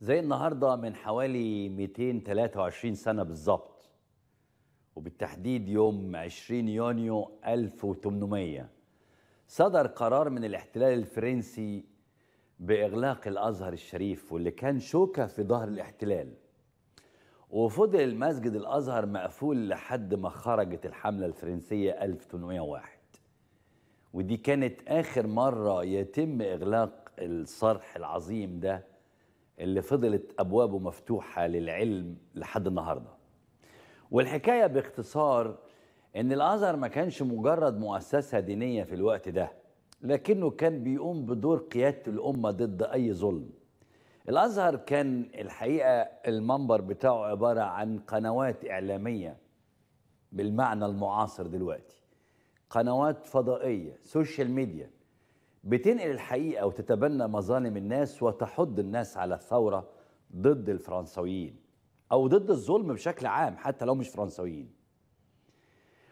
زي النهارده من حوالي 223 سنه بالظبط وبالتحديد يوم 20 يونيو 1800 صدر قرار من الاحتلال الفرنسي باغلاق الازهر الشريف واللي كان شوكه في ظهر الاحتلال وفضل المسجد الازهر مقفول لحد ما خرجت الحمله الفرنسيه 1801 ودي كانت اخر مره يتم اغلاق الصرح العظيم ده اللي فضلت ابوابه مفتوحه للعلم لحد النهارده والحكايه باختصار ان الازهر ما كانش مجرد مؤسسه دينيه في الوقت ده لكنه كان بيقوم بدور قياده الامه ضد اي ظلم الازهر كان الحقيقه المنبر بتاعه عباره عن قنوات اعلاميه بالمعنى المعاصر دلوقتي قنوات فضائيه سوشيال ميديا بتنقل الحقيقة وتتبنى مظالم الناس وتحض الناس على الثورة ضد الفرنسويين أو ضد الظلم بشكل عام حتى لو مش فرنسويين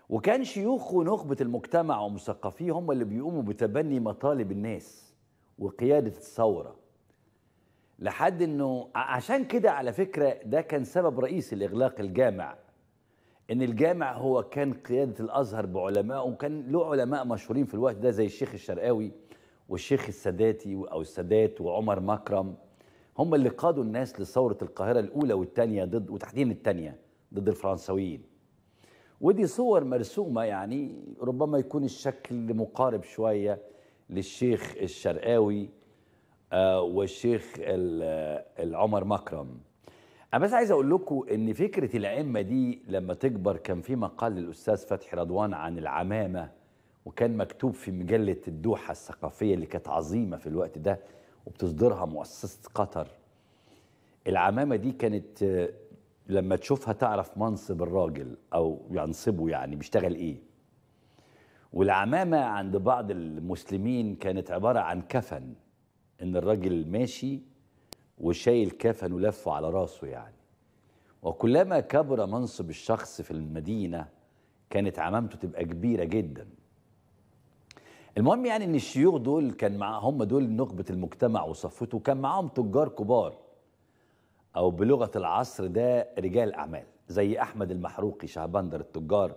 وكان شيوخ ونخبة المجتمع ومثقفيه هم اللي بيقوموا بتبني مطالب الناس وقيادة الثورة لحد انه عشان كده على فكرة ده كان سبب رئيسي لإغلاق الجامع ان الجامع هو كان قيادة الأزهر بعلمائه وكان له علماء مشهورين في الوقت ده زي الشيخ الشرقاوي والشيخ الساداتي أو السادات وعمر مكرم هم اللي قادوا الناس لثورة القاهرة الأولى والثانية ضد وتحديدا الثانية ضد الفرنسويين ودي صور مرسومة يعني ربما يكون الشكل مقارب شوية للشيخ الشرقاوي آه، والشيخ آه، العمر مكرم أنا بس عايز أقول لكم إن فكرة الأئمة دي لما تكبر كان في مقال للأستاذ فتحي رضوان عن العمامة وكان مكتوب في مجلة الدوحة الثقافية اللي كانت عظيمة في الوقت ده وبتصدرها مؤسسة قطر العمامة دي كانت لما تشوفها تعرف منصب الراجل أو ينصبه يعني بيشتغل إيه والعمامة عند بعض المسلمين كانت عبارة عن كفن إن الراجل ماشي وشايل كفن ولفه على راسه يعني وكلما كبر منصب الشخص في المدينة كانت عمامته تبقى كبيرة جداً المهم يعني ان الشيوخ دول كان مع هم دول نخبه المجتمع وصفته كان معاهم تجار كبار او بلغه العصر ده رجال اعمال زي احمد المحروقي شهبندر التجار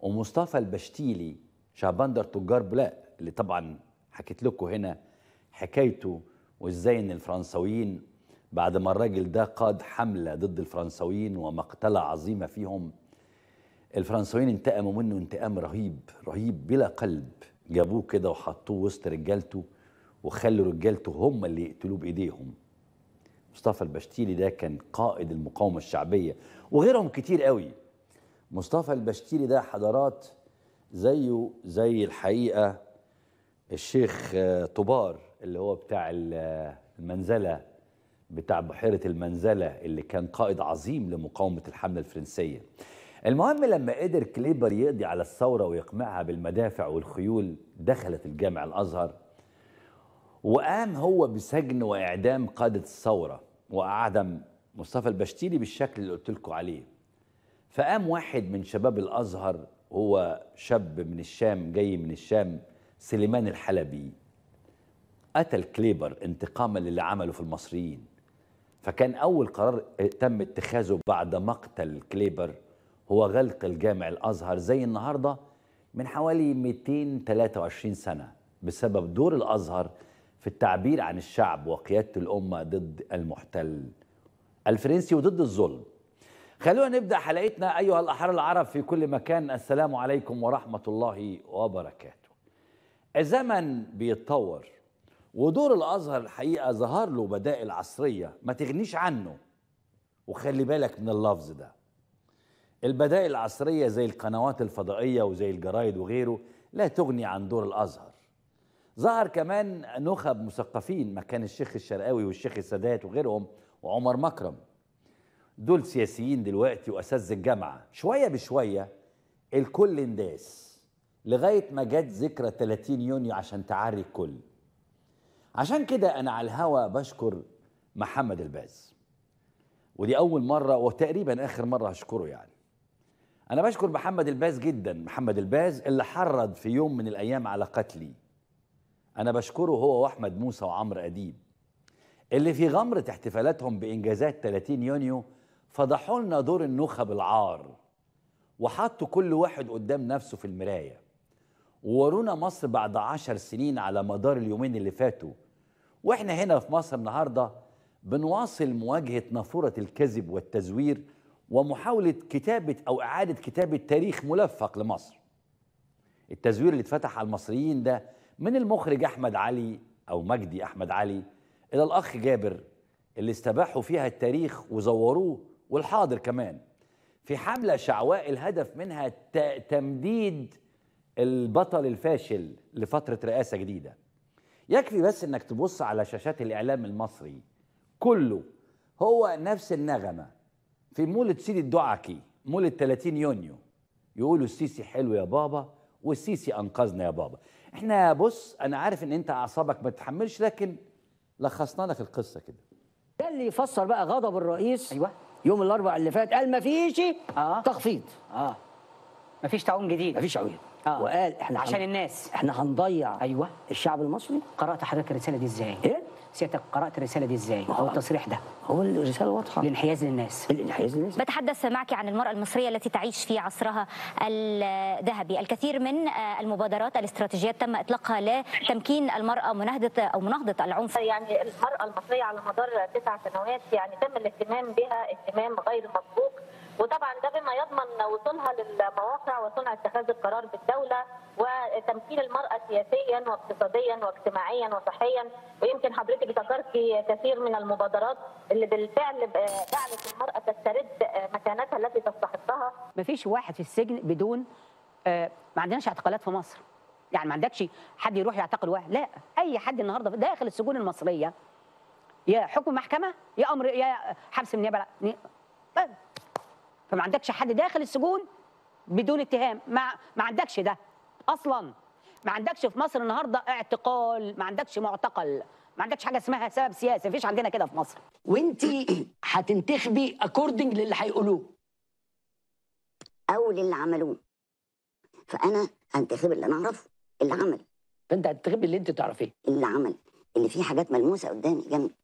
ومصطفى البشتيلي شهبندر تجار بلاء اللي طبعا حكيت لكم هنا حكايته وازاي ان الفرنساويين بعد ما الراجل ده قاد حمله ضد الفرنساويين ومقتله عظيمه فيهم الفرنساويين انتقموا منه انتقام رهيب رهيب بلا قلب جابوه كده وحطوه وسط رجالته وخلوا رجالته هم اللي يقتلوه بايديهم مصطفى البشتيلي ده كان قائد المقاومه الشعبيه وغيرهم كتير قوي مصطفى البشتيلي ده حضارات زيه زي الحقيقه الشيخ آه، طبار اللي هو بتاع آه، المنزله بتاع بحيره المنزله اللي كان قائد عظيم لمقاومه الحمله الفرنسيه المهم لما قدر كليبر يقضي على الثورة ويقمعها بالمدافع والخيول دخلت الجامع الأزهر وقام هو بسجن وإعدام قادة الثورة وأعدم مصطفى البشتيلي بالشكل اللي قلت لكم عليه فقام واحد من شباب الأزهر هو شاب من الشام جاي من الشام سليمان الحلبي قتل كليبر انتقاما للي عمله في المصريين فكان أول قرار تم اتخاذه بعد مقتل كليبر هو غلق الجامع الأزهر زي النهاردة من حوالي 223 سنة بسبب دور الأزهر في التعبير عن الشعب وقيادة الأمة ضد المحتل الفرنسي وضد الظلم خلونا نبدأ حلقتنا أيها الأحرار العرب في كل مكان السلام عليكم ورحمة الله وبركاته الزمن بيتطور ودور الأزهر الحقيقة ظهر له بدائل عصرية ما تغنيش عنه وخلي بالك من اللفظ ده البدائل العصرية زي القنوات الفضائية وزي الجرايد وغيره لا تغني عن دور الأزهر ظهر كمان نخب مثقفين مكان الشيخ الشرقاوي والشيخ السادات وغيرهم وعمر مكرم دول سياسيين دلوقتي وأساتذة الجامعة شوية بشوية الكل انداس لغاية ما جت ذكرى 30 يونيو عشان تعري الكل عشان كده أنا على الهوى بشكر محمد الباز ودي أول مرة وتقريبا آخر مرة هشكره يعني انا بشكر محمد الباز جدا محمد الباز اللي حرض في يوم من الايام على قتلي انا بشكره هو واحمد موسى وعمرو اديب اللي في غمرة احتفالاتهم بانجازات 30 يونيو فضحوا لنا دور النخب العار وحطوا كل واحد قدام نفسه في المرايه وورونا مصر بعد عشر سنين على مدار اليومين اللي فاتوا واحنا هنا في مصر النهارده بنواصل مواجهه نافوره الكذب والتزوير ومحاولة كتابة أو إعادة كتابة تاريخ ملفق لمصر التزوير اللي اتفتح على المصريين ده من المخرج أحمد علي أو مجدي أحمد علي إلى الأخ جابر اللي استباحوا فيها التاريخ وزوروه والحاضر كمان في حملة شعواء الهدف منها تمديد البطل الفاشل لفترة رئاسة جديدة يكفي بس انك تبص على شاشات الإعلام المصري كله هو نفس النغمة في مولد سيدي الدعكي مولد 30 يونيو يقولوا السيسي حلو يا بابا والسيسي انقذنا يا بابا احنا بص انا عارف ان انت اعصابك ما تتحملش لكن لخصنا لك القصه كده ده اللي يفسر بقى غضب الرئيس ايوه يوم الاربعاء اللي فات قال ما فيش آه. تخفيض اه ما فيش تعاون جديد ما فيش تعاون آه. وقال احنا عشان هن... الناس احنا هنضيع ايوه الشعب المصري قرات حضرتك الرساله دي ازاي؟ ايه سيادتك قرات الرساله دي ازاي او التصريح ده هو الرساله واضحه الانحياز للناس الانحياز للناس بتحدث معك عن المراه المصريه التي تعيش في عصرها الذهبي الكثير من آه، المبادرات الاستراتيجيات تم اطلاقها لتمكين المراه مناهضه او مناهضه العنف يعني المراه المصريه على مدار تسع سنوات يعني تم الاهتمام بها اهتمام غير مسبوق وطبعا ده بما يضمن وصولها للمواقع وصنع اتخاذ القرار بالدوله وتمكين المراه سياسيا واقتصاديا واجتماعيا وصحيا ويمكن حضرتك ذكرتي كثير من المبادرات اللي بالفعل جعلت المراه تسترد مكانتها التي تستحقها. مفيش واحد في السجن بدون آه، ما عندناش اعتقالات في مصر. يعني ما عندكش حد يروح يعتقل واحد، لا اي حد النهارده داخل السجون المصريه يا حكم محكمه يا امر يا حبس من النيابه فما عندكش حد داخل السجون بدون اتهام ما ما عندكش ده اصلا ما عندكش في مصر النهارده اعتقال ما عندكش معتقل ما عندكش حاجه اسمها سبب سياسي مفيش عندنا كده في مصر وانت هتنتخبي اكوردنج للي هيقولوه او للي عملوه فانا هنتخب اللي انا اعرفه اللي عمل فانت هتنتخبي اللي انت تعرفيه اللي عمل اللي فيه حاجات ملموسه قدامي جنبي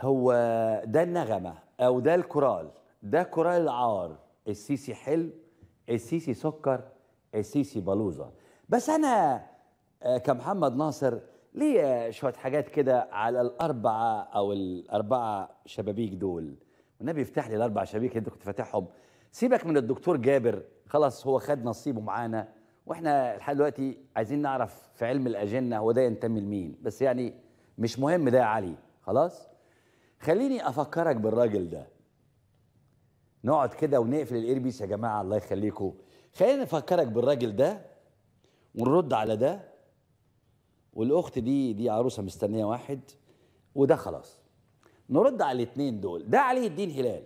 هو ده النغمه او ده الكورال ده كرة العار السيسي حلو السيسي سكر السيسي بلوزة بس أنا آه، كمحمد ناصر ليا شوية حاجات كده على الأربعة أو الأربعة شبابيك دول والنبي يفتح لي الأربعة شبابيك اللي أنت كنت فاتحهم سيبك من الدكتور جابر خلاص هو خد نصيبه معانا واحنا لحد دلوقتي عايزين نعرف في علم الأجنة هو ده ينتمي لمين بس يعني مش مهم ده يا علي خلاص خليني أفكرك بالراجل ده نقعد كده ونقفل الايربيس يا جماعه الله يخليكم خلينا نفكرك بالراجل ده ونرد على ده والاخت دي دي عروسه مستنيه واحد وده خلاص نرد على الاثنين دول ده علي الدين هلال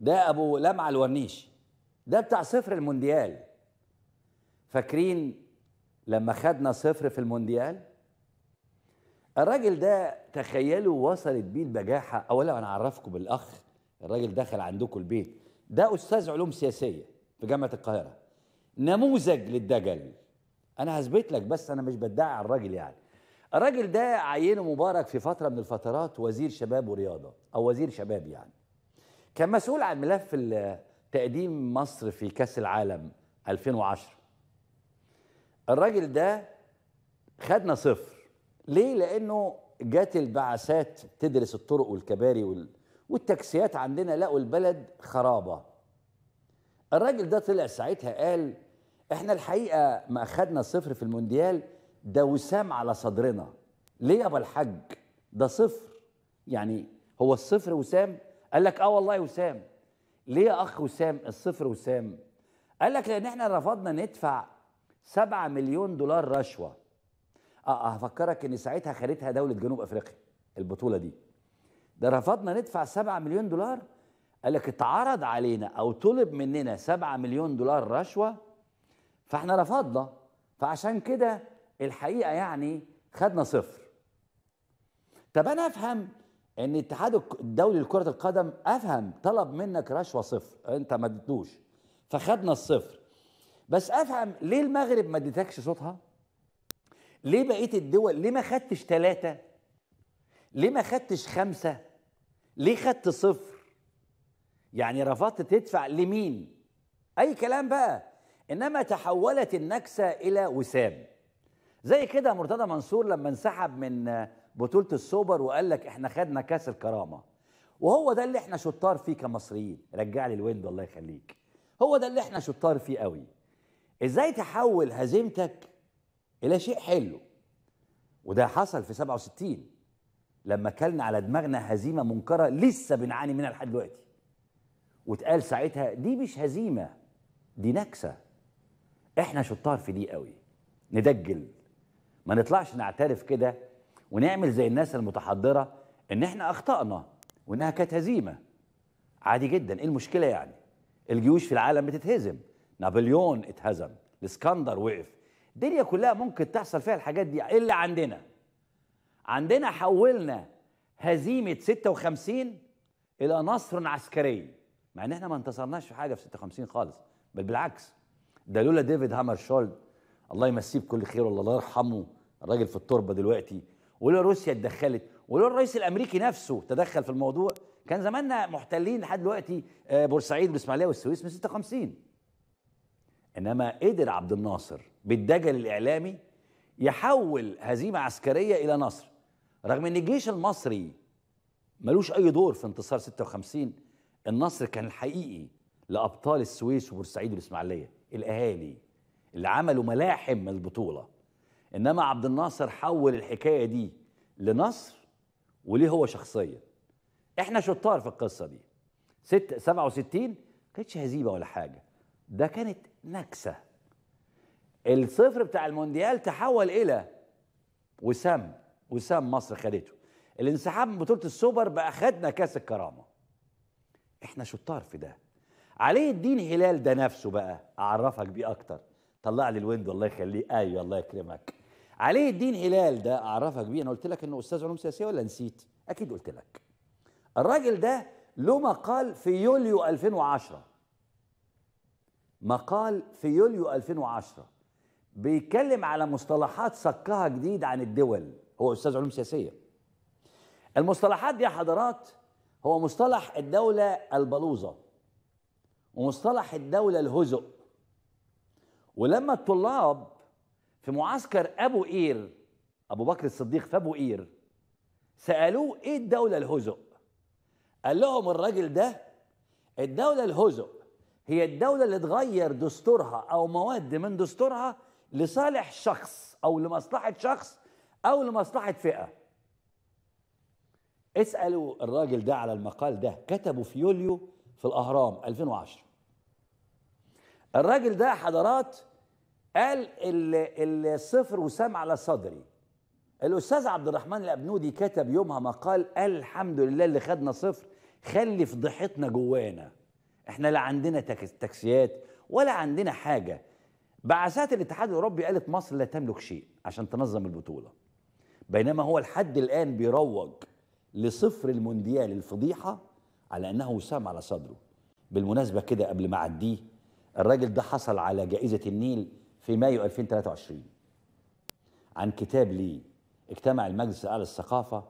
ده ابو لمعه الورنيش ده بتاع صفر المونديال فاكرين لما خدنا صفر في المونديال الراجل ده تخيلوا وصلت بيه البجاحه اولا انا اعرفكم بالاخ الراجل دخل عندكم البيت ده استاذ علوم سياسيه في جامعه القاهره نموذج للدجل انا هثبت لك بس انا مش بدعي على الراجل يعني الراجل ده عينه مبارك في فتره من الفترات وزير شباب ورياضه او وزير شباب يعني كان مسؤول عن ملف تقديم مصر في كاس العالم 2010 الراجل ده خدنا صفر ليه لانه جات البعثات تدرس الطرق والكباري وال... والتاكسيات عندنا لقوا البلد خرابه الراجل ده طلع ساعتها قال احنا الحقيقه ما اخدنا صفر في المونديال ده وسام على صدرنا ليه يابا الحاج ده صفر يعني هو الصفر وسام قال لك اه والله وسام ليه يا اخ وسام الصفر وسام قال لك لان احنا رفضنا ندفع 7 مليون دولار رشوه اه, آه، هفكرك ان ساعتها خدتها دوله جنوب افريقيا البطوله دي ده رفضنا ندفع 7 مليون دولار قال لك اتعرض علينا او طلب مننا 7 مليون دولار رشوه فاحنا رفضنا فعشان كده الحقيقه يعني خدنا صفر طب انا افهم ان الاتحاد الدولي لكره القدم افهم طلب منك رشوه صفر انت ما اديتوش فخدنا الصفر بس افهم ليه المغرب ما اديتكش صوتها ليه بقيه الدول ليه ما خدتش ثلاثه ليه ما خدتش خمسه ليه خدت صفر يعني رفضت تدفع لمين اي كلام بقى انما تحولت النكسه الى وسام زي كده مرتضى منصور لما انسحب من بطوله السوبر وقال لك احنا خدنا كاس الكرامه وهو ده اللي احنا شطار فيه كمصريين رجع لي الويند الله يخليك هو ده اللي احنا شطار فيه قوي ازاي تحول هزيمتك الى شيء حلو وده حصل في 67 لما كلنا على دماغنا هزيمه منكره لسه بنعاني منها لحد دلوقتي واتقال ساعتها دي مش هزيمه دي نكسه احنا شطار في دي قوي ندجل ما نطلعش نعترف كده ونعمل زي الناس المتحضره ان احنا اخطانا وانها كانت هزيمه عادي جدا ايه المشكله يعني الجيوش في العالم بتتهزم نابليون اتهزم الاسكندر وقف الدنيا كلها ممكن تحصل فيها الحاجات دي الا عندنا عندنا حولنا هزيمه 56 الى نصر عسكري مع ان احنا ما انتصرناش في حاجه في 56 خالص بل بالعكس ده لولا ديفيد هامر شولد الله يمسيه بكل خير والله الله يرحمه الراجل في التربه دلوقتي ولو روسيا اتدخلت ولو الرئيس الامريكي نفسه تدخل في الموضوع كان زماننا محتلين لحد دلوقتي آه، بورسعيد والاسماعيليه والسويس من 56 انما قدر عبد الناصر بالدجل الاعلامي يحول هزيمه عسكريه الى نصر رغم ان الجيش المصري ملوش اي دور في انتصار 56 النصر كان الحقيقي لابطال السويس وبورسعيد والاسماعيليه الاهالي اللي عملوا ملاحم البطوله انما عبد الناصر حول الحكايه دي لنصر وليه هو شخصيا احنا شطار في القصه دي ست 67 كانتش هزيمه ولا حاجه ده كانت نكسه الصفر بتاع المونديال تحول الى وسام وسام مصر خدته الانسحاب من بطوله السوبر بقى خدنا كاس الكرامه احنا شطار في ده علي الدين هلال ده نفسه بقى اعرفك بيه اكتر طلع لي الويندو الله يخليه ايوه الله يكرمك علي الدين هلال ده اعرفك بيه انا قلت لك انه استاذ علوم سياسيه ولا نسيت اكيد قلت لك الراجل ده له مقال في يوليو 2010 مقال في يوليو 2010 بيتكلم على مصطلحات سكها جديد عن الدول هو استاذ علوم سياسيه المصطلحات دي يا حضرات هو مصطلح الدوله البلوزه ومصطلح الدوله الهزء ولما الطلاب في معسكر ابو قير ابو بكر الصديق في ابو قير سالوه ايه الدوله الهزء قال لهم الراجل ده الدوله الهزء هي الدوله اللي تغير دستورها او مواد من دستورها لصالح شخص او لمصلحه شخص او لمصلحه فئه اسالوا الراجل ده على المقال ده كتبه في يوليو في الاهرام 2010 الراجل ده حضرات قال الصفر وسام على صدري الاستاذ عبد الرحمن الابنودي كتب يومها مقال قال الحمد لله اللي خدنا صفر خلي فضيحتنا جوانا احنا لا عندنا تاكسيات ولا عندنا حاجه بعثات الاتحاد الاوروبي قالت مصر لا تملك شيء عشان تنظم البطوله بينما هو لحد الآن بيروج لصفر المونديال الفضيحة على أنه وسام على صدره بالمناسبة كده قبل ما أعديه الراجل ده حصل على جائزة النيل في مايو 2023 عن كتاب ليه اجتمع المجلس الأعلى للثقافة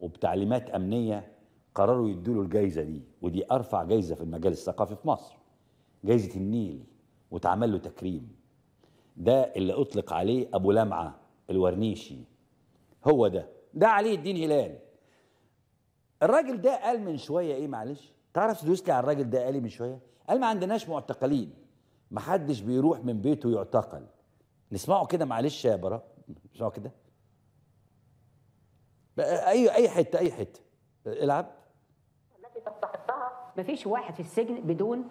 وبتعليمات أمنية قرروا يدوا له الجائزة دي ودي أرفع جائزة في المجال الثقافي في مصر جائزة النيل واتعمل له تكريم ده اللي أطلق عليه أبو لمعة الورنيشي هو ده ده علي الدين هلال الراجل ده قال من شويه ايه معلش تعرف سدوسكي على الراجل ده قال إيه من شويه قال ما عندناش معتقلين ما حدش بيروح من بيته يعتقل نسمعه كده معلش يا براء نسمعه كده اي اي حته اي حته العب التي تستحقها ما فيش واحد في السجن بدون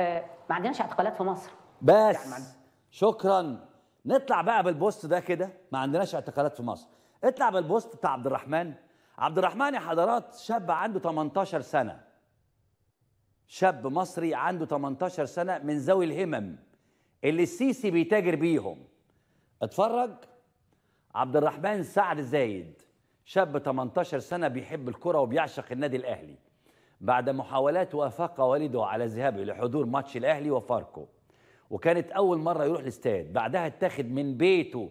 آه، ما عندناش اعتقالات في مصر بس يعني شكرا نطلع بقى بالبوست ده كده ما عندناش اعتقالات في مصر اطلع بالبوست بتاع عبد الرحمن عبد الرحمن يا حضرات شاب عنده 18 سنة شاب مصري عنده 18 سنة من ذوي الهمم اللي السيسي بيتاجر بيهم اتفرج عبد الرحمن سعد زايد شاب 18 سنة بيحب الكرة وبيعشق النادي الأهلي بعد محاولات وافق والده على ذهابه لحضور ماتش الأهلي وفاركو وكانت أول مرة يروح الاستاد بعدها اتاخد من بيته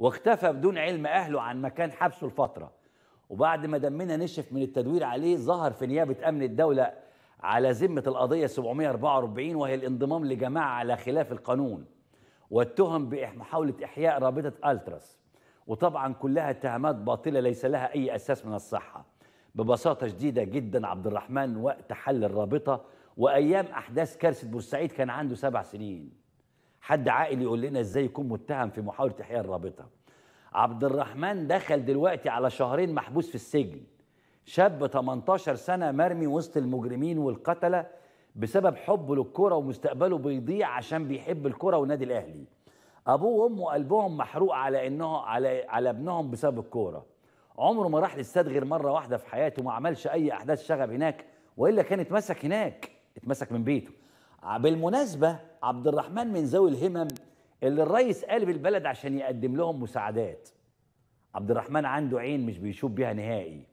واختفى بدون علم أهله عن مكان حبسه لفترة وبعد ما دمنا نشف من التدوير عليه ظهر في نيابة أمن الدولة على ذمة القضية 744 وهي الانضمام لجماعة على خلاف القانون واتهم بمحاولة إحياء رابطة ألتراس وطبعا كلها اتهامات باطلة ليس لها أي أساس من الصحة ببساطة شديدة جدا عبد الرحمن وقت حل الرابطة وأيام أحداث كارثة بورسعيد كان عنده سبع سنين حد عاقل يقول لنا ازاي يكون متهم في محاوله احياء الرابطه عبد الرحمن دخل دلوقتي على شهرين محبوس في السجن شاب 18 سنه مرمي وسط المجرمين والقتله بسبب حبه للكره ومستقبله بيضيع عشان بيحب الكره والنادي الاهلي ابوه وامه قلبهم محروق على انه على على ابنهم بسبب الكوره عمره ما راح الاستاد غير مره واحده في حياته ما عملش اي احداث شغب هناك والا كان اتمسك هناك اتمسك من بيته بالمناسبة عبد الرحمن من ذوي الهمم اللي الرئيس قال البلد عشان يقدم لهم مساعدات عبد الرحمن عنده عين مش بيشوف بيها نهائي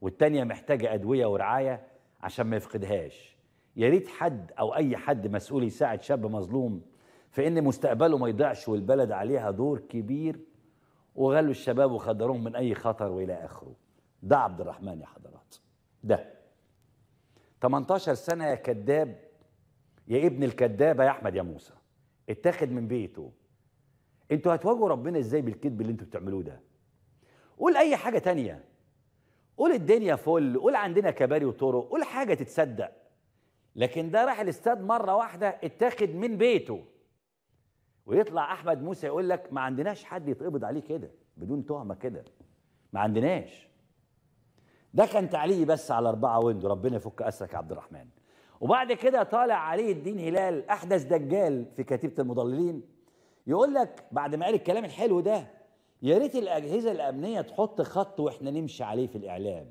والتانية محتاجة أدوية ورعاية عشان ما يفقدهاش يا ريت حد أو أي حد مسؤول يساعد شاب مظلوم في إن مستقبله ما يضيعش والبلد عليها دور كبير وغلوا الشباب وخدروهم من أي خطر وإلى آخره ده عبد الرحمن يا حضرات ده 18 سنة يا كداب يا ابن الكذابه يا احمد يا موسى اتاخد من بيته انتوا هتواجهوا ربنا ازاي بالكذب اللي انتوا بتعملوه ده قول اي حاجه تانية قول الدنيا فل قول عندنا كباري وطرق قول حاجه تتصدق لكن ده راح الاستاد مره واحده اتاخد من بيته ويطلع احمد موسى يقول لك ما عندناش حد يتقبض عليه كده بدون تهمه كده ما عندناش ده كان تعليقي بس على أربعة ويندو ربنا يفك أسرك يا عبد الرحمن وبعد كده طالع علي الدين هلال احدث دجال في كتيبه المضللين يقول لك بعد ما قال الكلام الحلو ده يا ريت الاجهزه الامنيه تحط خط واحنا نمشي عليه في الاعلام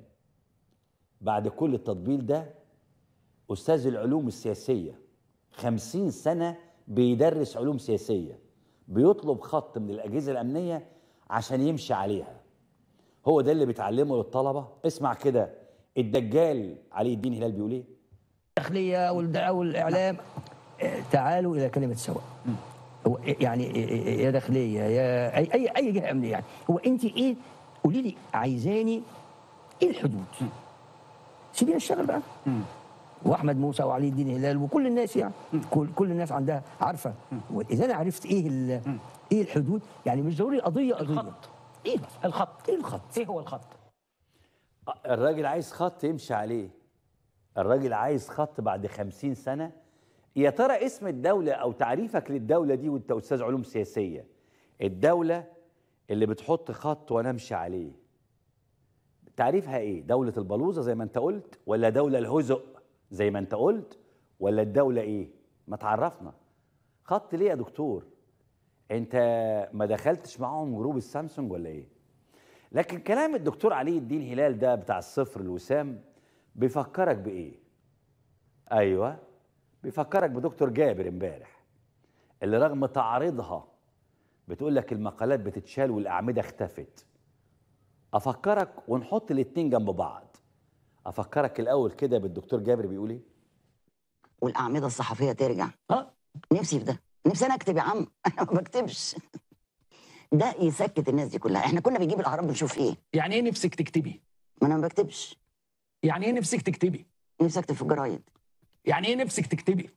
بعد كل التطبيل ده استاذ العلوم السياسيه خمسين سنه بيدرس علوم سياسيه بيطلب خط من الاجهزه الامنيه عشان يمشي عليها هو ده اللي بيتعلمه للطلبه اسمع كده الدجال علي الدين هلال بيقول ايه الداخليه والدعوه والاعلام إيه، تعالوا الى كلمه سواء هو إيه، يعني إيه، يا داخليه يا اي اي جهه امنيه يعني هو انت ايه قولي لي عايزاني ايه الحدود؟ سيبينا الشغل بقى واحمد موسى وعلي الدين هلال وكل الناس يعني كل كل الناس عندها عارفه واذا انا عرفت ايه ايه الحدود يعني مش ضروري قضيه قضيه الخط ايه الخط ايه الخط ايه هو الخط الراجل عايز خط يمشي عليه الراجل عايز خط بعد خمسين سنة يا ترى اسم الدولة أو تعريفك للدولة دي وأنت أستاذ علوم سياسية الدولة اللي بتحط خط وأنا أمشي عليه تعريفها إيه؟ دولة البلوزة زي ما أنت قلت ولا دولة الهزق زي ما أنت قلت ولا الدولة إيه؟ ما تعرفنا خط ليه يا دكتور؟ أنت ما دخلتش معاهم جروب السامسونج ولا إيه؟ لكن كلام الدكتور علي الدين هلال ده بتاع الصفر الوسام بيفكرك بايه ايوه بيفكرك بدكتور جابر امبارح اللي رغم تعريضها بتقول لك المقالات بتتشال والاعمده اختفت افكرك ونحط الاتنين جنب بعض افكرك الاول كده بالدكتور جابر بيقول ايه والاعمده الصحفيه ترجع أه نفسي في ده نفسي انا اكتب يا عم انا ما بكتبش ده يسكت الناس دي كلها احنا كنا بنجيب الاعراب بنشوف ايه يعني ايه نفسك تكتبي ما انا ما بكتبش يعني ايه نفسك تكتبي؟ نفسي اكتب في الجرايد يعني ايه نفسك تكتبي؟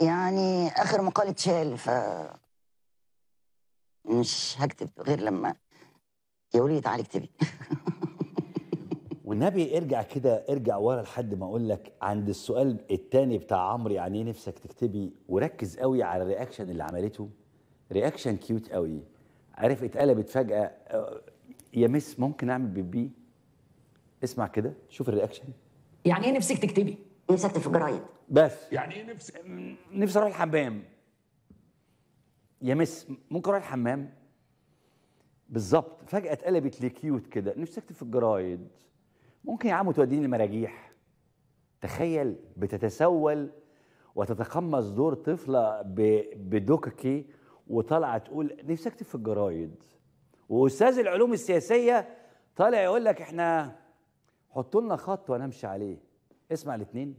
يعني اخر مقال اتشال ف مش هكتب غير لما يا لي تعالي اكتبي والنبي ارجع كده ارجع ورا لحد ما اقول لك عند السؤال الثاني بتاع عمرو يعني ايه نفسك تكتبي وركز قوي على الرياكشن اللي عملته رياكشن كيوت قوي عارف اتقلبت فجاه آه، يا مس ممكن اعمل بيبي اسمع كده شوف الرياكشن يعني ايه نفسك تكتبي نفسي اكتب في الجرايد بس يعني ايه نفسي نفسي اروح الحمام يا مس ممكن اروح الحمام بالظبط فجاه اتقلبت لكيوت كده نفسي اكتب في الجرايد ممكن يا عم توديني المراجيح تخيل بتتسول وتتقمص دور طفله بدككي وطالعه تقول نفسي اكتب في الجرايد واستاذ العلوم السياسيه طالع يقول لك احنا حطوا لنا خط وانا امشي عليه اسمع الاثنين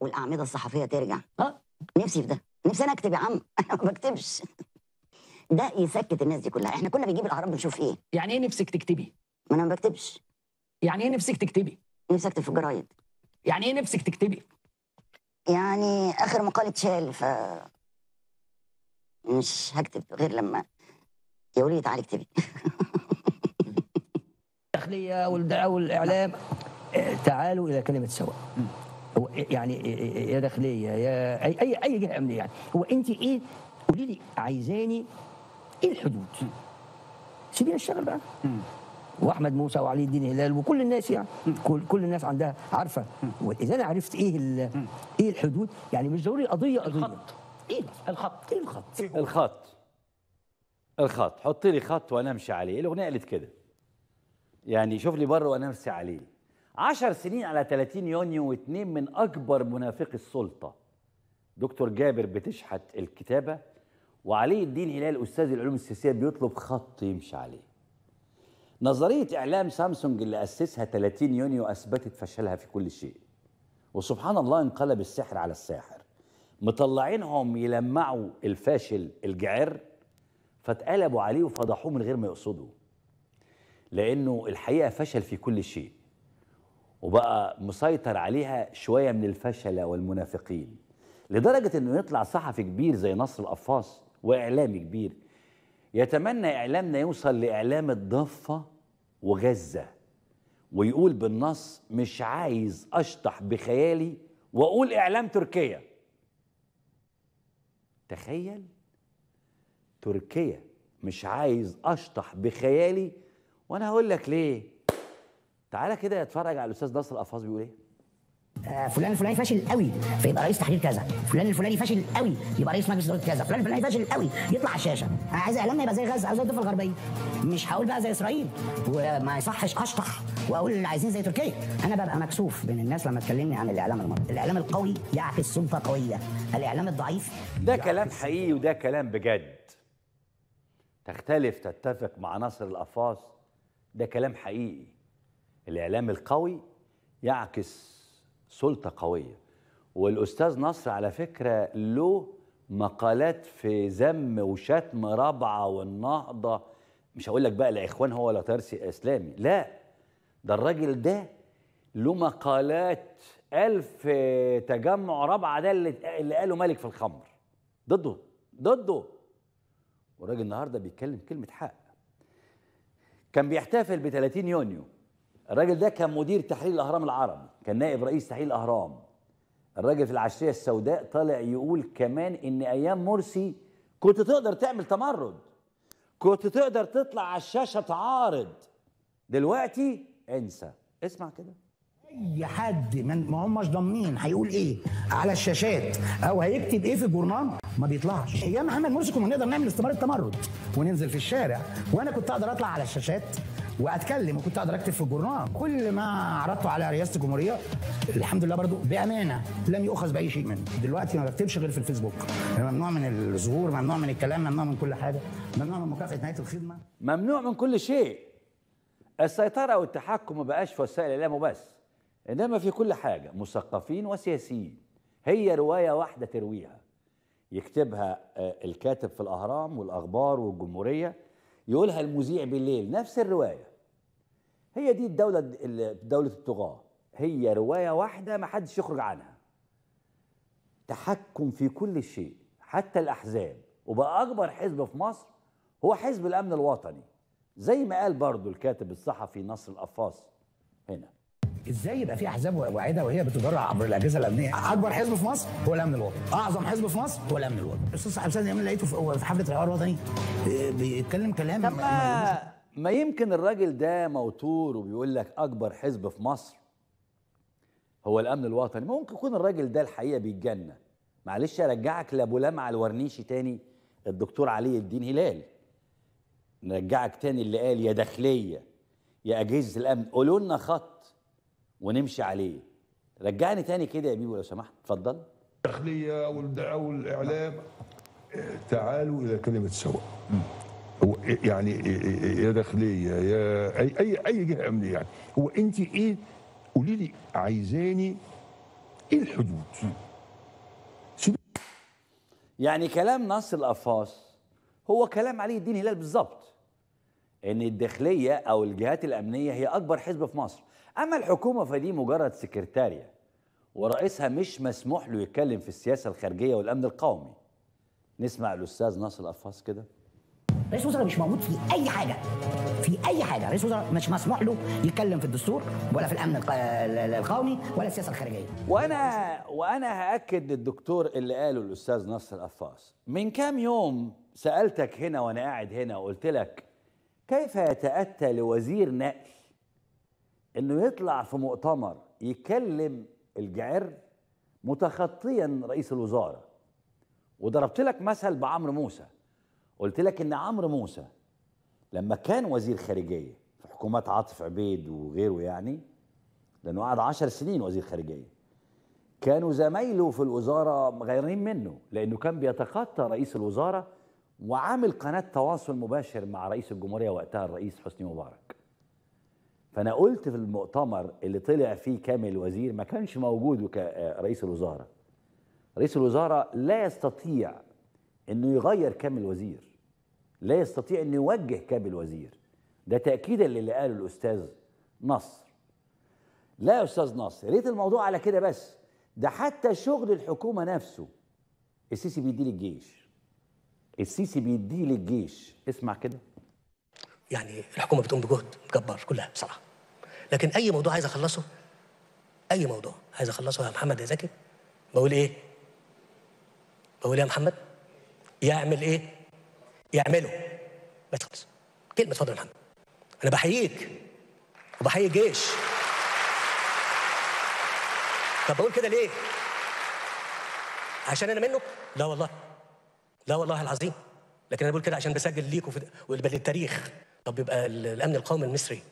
والاعمده الصحفيه ترجع اه نفسي في ده نفسي انا اكتب يا عم انا ما بكتبش ده يسكت الناس دي كلها احنا كنا بنجيب العرب بنشوف ايه يعني ايه نفسك تكتبي ما انا ما بكتبش يعني ايه نفسك تكتبي نفسي اكتب في الجرايد يعني ايه نفسك تكتبي يعني اخر مقال اتشال ف مش هكتب غير لما يقولي تعالي اكتبي الاهليه والدعوة والاعلام تعالوا الى كلمه سواء هو يعني إيه، إيه، إيه، يا داخليه يا اي اي جهه امنيه يعني هو انت ايه قولي لي عايزاني ايه الحدود؟ سيبيني الشغل بقى واحمد موسى وعلي الدين هلال وكل الناس يعني كل, كل الناس عندها عارفه واذا انا عرفت ايه ايه الحدود يعني مش ضروري قضيه قضيه الخط ايه الخط ايه الخط الخط الخط حطي لي خط وانا امشي عليه الاغنيه قالت كده يعني شوف لي بره وانا نفسي عليه 10 سنين على 30 يونيو واثنين من اكبر منافقي السلطه دكتور جابر بتشحت الكتابه وعلي الدين هلال استاذ العلوم السياسيه بيطلب خط يمشي عليه نظريه اعلام سامسونج اللي اسسها 30 يونيو اثبتت فشلها في كل شيء وسبحان الله انقلب السحر على الساحر مطلعينهم يلمعوا الفاشل الجعر فاتقلبوا عليه وفضحوه من غير ما يقصدوا لأنه الحقيقة فشل في كل شيء وبقى مسيطر عليها شوية من الفشلة والمنافقين لدرجة أنه يطلع صحفي كبير زي نصر القفاص وإعلامي كبير يتمنى إعلامنا يوصل لإعلام الضفة وغزة ويقول بالنص مش عايز أشطح بخيالي وأقول إعلام تركيا تخيل تركيا مش عايز أشطح بخيالي وانا هقول لك ليه تعالى كده اتفرج على الاستاذ نصر القفاص بيقول ايه آه، فلان الفلاني فاشل قوي فيبقى رئيس تحرير كذا فلان الفلاني فاشل قوي يبقى رئيس مجلس اداره كذا فلان الفلاني فاشل قوي يطلع على الشاشه آه، عايز اعلامنا يبقى زي غزه عايز زي الضفه الغربيه مش هقول بقى زي اسرائيل وما يصحش اشطح واقول عايزين زي تركيا انا ببقى مكسوف بين الناس لما تكلمني عن الاعلام المصري الاعلام القوي يعكس سلطه قويه الاعلام الضعيف ده كلام حقيقي وده كلام بجد تختلف تتفق مع ناصر القفاص ده كلام حقيقي الإعلام القوي يعكس سلطة قوية والأستاذ نصر على فكرة له مقالات في ذم وشتم رابعة والنهضة مش هقول لك بقى لا إخوان هو ولا ترسي إسلامي لا ده الراجل ده له مقالات ألف تجمع رابعة ده اللي, اللي قاله ملك في الخمر ضده ضده والراجل النهارده بيتكلم كلمة حق كان بيحتفل ب 30 يونيو الراجل ده كان مدير تحرير الاهرام العربي كان نائب رئيس تحرير الاهرام الراجل في العشريه السوداء طالع يقول كمان ان ايام مرسي كنت تقدر تعمل تمرد كنت تقدر تطلع على الشاشه تعارض دلوقتي انسى اسمع كده اي حد ما هماش ضامنين هيقول ايه على الشاشات او هيكتب ايه في الجورنال ما بيطلعش ايام محمد مرسي كنا نقدر نعمل استمارة تمرد وننزل في الشارع وانا كنت اقدر اطلع على الشاشات واتكلم وكنت اقدر اكتب في الجورنال كل ما عرضته على رئاسه الجمهوريه الحمد لله برضو بامانه لم يؤخذ باي شيء منه دلوقتي ما بكتبش غير في الفيسبوك ممنوع من الظهور ممنوع من الكلام ممنوع من كل حاجه ممنوع من مكافاه نهايه الخدمه ممنوع من كل شيء السيطره والتحكم ما بقاش في وسائل الاعلام وبس انما في كل حاجه مثقفين وسياسيين هي روايه واحده ترويها يكتبها آه، الكاتب في الاهرام والاخبار والجمهوريه يقولها المذيع بالليل نفس الروايه هي دي الدوله دوله الطغاه هي روايه واحده ما حدش يخرج عنها تحكم في كل شيء حتى الاحزاب وبقى اكبر حزب في مصر هو حزب الامن الوطني زي ما قال برضو الكاتب الصحفي نصر القفاص هنا ازاي يبقى في احزاب واعده وهي بتدرع عبر الاجهزه الامنيه اكبر حزب في مصر هو الامن الوطني اعظم حزب في مصر هو الامن الوطني الاستاذ صاحب سند لقيته في حفله الحوار الوطني إيه، بيتكلم كلام طب ما, ما يمكن الراجل ده موتور وبيقول لك اكبر حزب في مصر هو الامن الوطني ممكن يكون الراجل ده الحقيقه بيتجنن معلش ارجعك لابو لمع الورنيشي تاني الدكتور علي الدين هلال نرجعك تاني اللي قال يا داخليه يا اجهزه الامن قولوا لنا خط ونمشي عليه رجعني تاني كده يا بيبو لو سمحت اتفضل الداخليه والدعوه والاعلام آه، تعالوا الى كلمه سواء إيه يعني إيه إيه يا داخليه يا اي اي اي جهه امنيه يعني هو انت ايه قولي لي عايزاني ايه الحدود؟ يعني كلام ناصر القفاص هو كلام علي الدين هلال بالظبط ان الداخليه او الجهات الامنيه هي اكبر حزب في مصر اما الحكومه فدي مجرد سكرتاريه ورئيسها مش مسموح له يتكلم في السياسه الخارجيه والامن القومي نسمع الاستاذ ناصر القفاص كده رئيس وزراء مش موجود في اي حاجه في اي حاجه رئيس وزراء مش مسموح له يتكلم في الدستور ولا في الامن القومي ولا السياسه الخارجيه وانا وانا هاكد للدكتور اللي قاله الاستاذ ناصر القفاص من كام يوم سالتك هنا وانا قاعد هنا وقلت لك كيف يتأتى لوزير نقل انه يطلع في مؤتمر يكلم الجعر متخطيا رئيس الوزاره وضربت لك مثل بعمرو موسى قلت لك ان عمرو موسى لما كان وزير خارجيه في حكومات عاطف عبيد وغيره يعني لانه قعد 10 سنين وزير خارجيه كانوا زمايله في الوزاره غيرانين منه لانه كان بيتخطى رئيس الوزاره وعامل قناة تواصل مباشر مع رئيس الجمهورية وقتها الرئيس حسني مبارك فأنا قلت في المؤتمر اللي طلع فيه كامل الوزير ما كانش موجود كرئيس الوزارة رئيس الوزارة لا يستطيع أنه يغير كامل الوزير لا يستطيع أنه يوجه كامل الوزير ده تأكيدا للي قاله الأستاذ نصر لا يا أستاذ نصر ريت الموضوع على كده بس ده حتى شغل الحكومة نفسه السيسي بيديه للجيش السيسي بيديه للجيش اسمع كده يعني الحكومه بتقوم بجهد جبار كلها بصراحه لكن اي موضوع عايز اخلصه اي موضوع عايز اخلصه يا محمد يا زكي بقول ايه بقول إيه يا محمد يعمل ايه يعمله بس خلص كلمه اتفضل يا محمد انا بحييك وبحيي الجيش طب بقول كده ليه عشان انا منه لا والله لا والله العظيم لكن انا بقول كده عشان بسجل ليكم ويبقى التاريخ طب يبقى الامن القومي المصري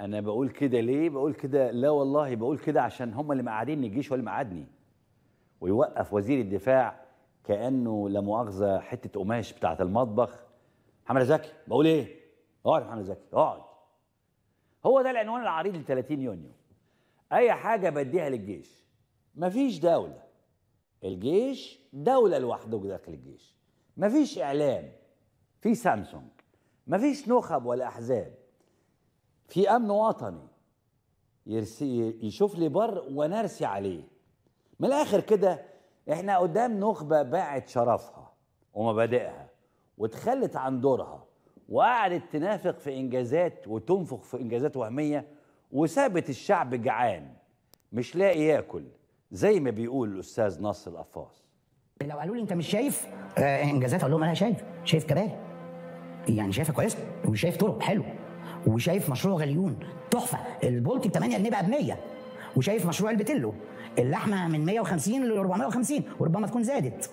انا بقول كده ليه بقول كده لا والله بقول كده عشان هم اللي مقعدين الجيش اللي مقعدني ويوقف وزير الدفاع كانه لا مؤاخذه حته قماش بتاعه المطبخ محمد زكي بقول ايه اقعد يا محمد زكي اقعد هو ده العنوان العريض ل 30 يونيو اي حاجه بديها للجيش مفيش دوله الجيش دولة لوحده داخل الجيش مفيش إعلام في سامسونج مفيش نخب ولا أحزاب في أمن وطني يرسي يشوف لي بر ونرسي عليه من الآخر كده إحنا قدام نخبة باعت شرفها ومبادئها وتخلت عن دورها وقعدت تنافق في إنجازات وتنفخ في إنجازات وهمية وسابت الشعب جعان مش لاقي ياكل زي ما بيقول الاستاذ نصر القفاص إيه، لو قالوا لي انت مش شايف آه انجازات اقول لهم انا شايف شايف كباري يعني شايفها كويسه وشايف طرق حلو وشايف مشروع غليون تحفه البولتي ب 8 جنيه بقى ب 100 وشايف مشروع البتلو اللحمه من 150 ل 450 وربما تكون زادت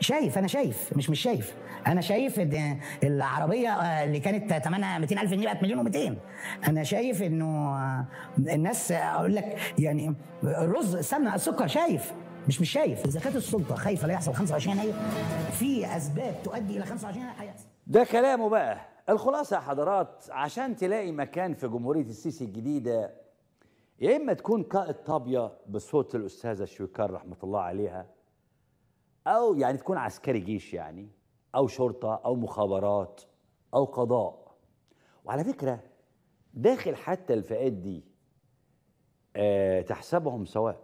شايف انا شايف مش مش شايف انا شايف ان العربيه آه، اللي كانت ثمنها 200000 جنيه بقت مليون و200 انا شايف انه آه، الناس آه، اقول لك يعني الرز السمنه السكر شايف مش مش شايف اذا كانت السلطه خايفه لا يحصل 25 هي أيوة، في اسباب تؤدي الى 25 أيوة، هيحصل ده كلامه بقى الخلاصه يا حضرات عشان تلاقي مكان في جمهوريه السيسي الجديده يا اما تكون قائد طابيه بصوت الاستاذه شويكار رحمه الله عليها او يعني تكون عسكري جيش يعني او شرطه او مخابرات او قضاء وعلى فكره داخل حتى الفئات دي أه تحسبهم سواء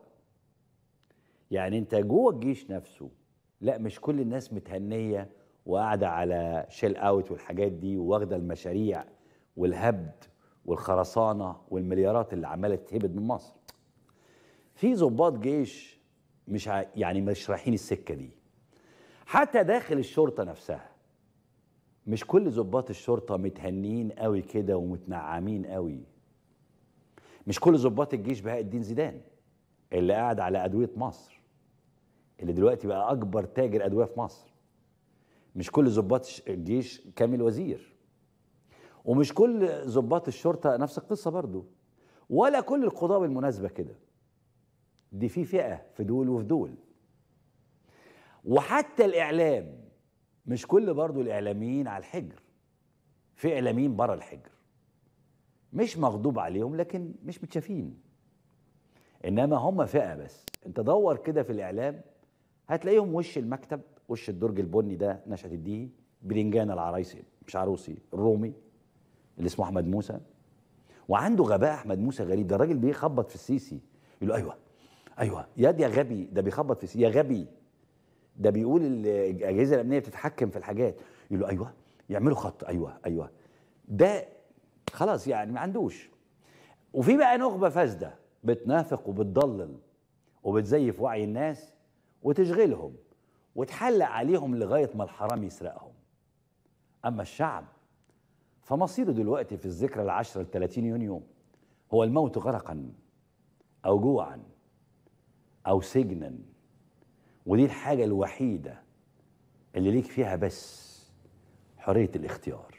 يعني انت جوه الجيش نفسه لا مش كل الناس متهنيه وقاعده على شيل اوت والحاجات دي واخده المشاريع والهبد والخرسانه والمليارات اللي عماله تتهبد من مصر في ظباط جيش مش ع... يعني مش رايحين السكه دي حتى داخل الشرطه نفسها مش كل ضباط الشرطه متهنيين قوي كده ومتنعمين قوي مش كل ضباط الجيش بهاء الدين زيدان اللي قاعد على ادويه مصر اللي دلوقتي بقى اكبر تاجر ادويه في مصر مش كل ضباط الجيش كامل وزير ومش كل ضباط الشرطه نفس القصه برضو ولا كل القضاه بالمناسبه كده دي في فئه في دول وفي دول وحتى الاعلام مش كل برضو الاعلاميين على الحجر في اعلاميين برا الحجر مش مغضوب عليهم لكن مش متشافين انما هم فئه بس انت دور كده في الاعلام هتلاقيهم وش المكتب وش الدرج البني ده نشأة الدين برنجان العرايسي مش عروسي الرومي اللي اسمه احمد موسى وعنده غباء احمد موسى غريب ده الراجل بيخبط في السيسي يقول ايوه ايوه يا يا غبي ده بيخبط في يا غبي ده بيقول الاجهزه الامنيه بتتحكم في الحاجات يقول له ايوه يعملوا خط ايوه ايوه ده خلاص يعني ما عندوش وفي بقى نخبه فاسده بتنافق وبتضلل وبتزيف وعي الناس وتشغلهم وتحلق عليهم لغايه ما الحرام يسرقهم اما الشعب فمصيره دلوقتي في الذكرى العشرة ل 30 يونيو هو الموت غرقا او جوعا أو سجنا ودي الحاجة الوحيدة اللي ليك فيها بس حرية الاختيار